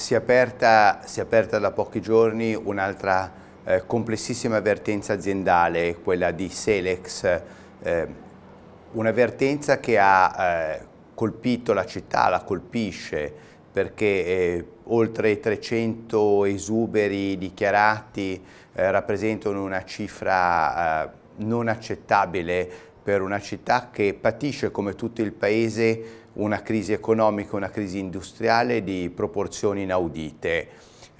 Si è aperta, si è aperta da pochi giorni un'altra eh, complessissima avvertenza aziendale, quella di Selex, eh, una che ha eh, colpito la città, la colpisce, perché eh, oltre 300 esuberi dichiarati eh, rappresentano una cifra eh, non accettabile per una città che patisce come tutto il paese una crisi economica, una crisi industriale di proporzioni inaudite.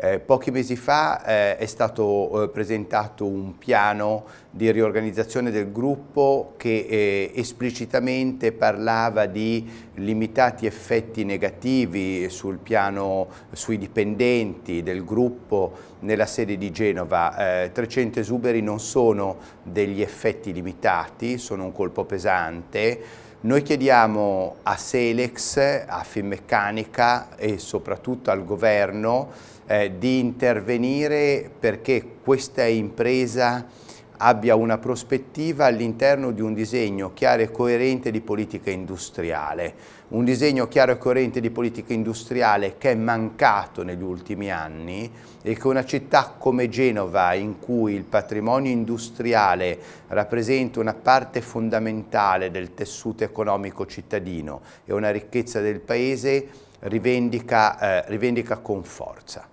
Eh, pochi mesi fa eh, è stato eh, presentato un piano di riorganizzazione del gruppo che eh, esplicitamente parlava di limitati effetti negativi sul piano sui dipendenti del gruppo nella sede di Genova. 300 eh, esuberi non sono degli effetti limitati, sono un colpo pesante noi chiediamo a Selex, a Finmeccanica e soprattutto al governo eh, di intervenire perché questa impresa abbia una prospettiva all'interno di un disegno chiaro e coerente di politica industriale. Un disegno chiaro e coerente di politica industriale che è mancato negli ultimi anni e che una città come Genova, in cui il patrimonio industriale rappresenta una parte fondamentale del tessuto economico cittadino e una ricchezza del paese, rivendica, eh, rivendica con forza.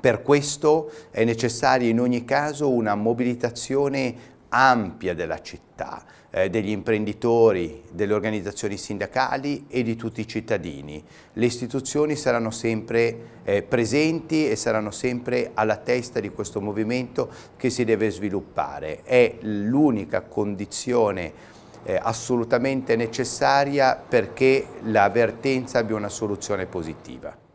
Per questo è necessaria in ogni caso una mobilitazione ampia della città, eh, degli imprenditori, delle organizzazioni sindacali e di tutti i cittadini. Le istituzioni saranno sempre eh, presenti e saranno sempre alla testa di questo movimento che si deve sviluppare. È l'unica condizione eh, assolutamente necessaria perché la vertenza abbia una soluzione positiva.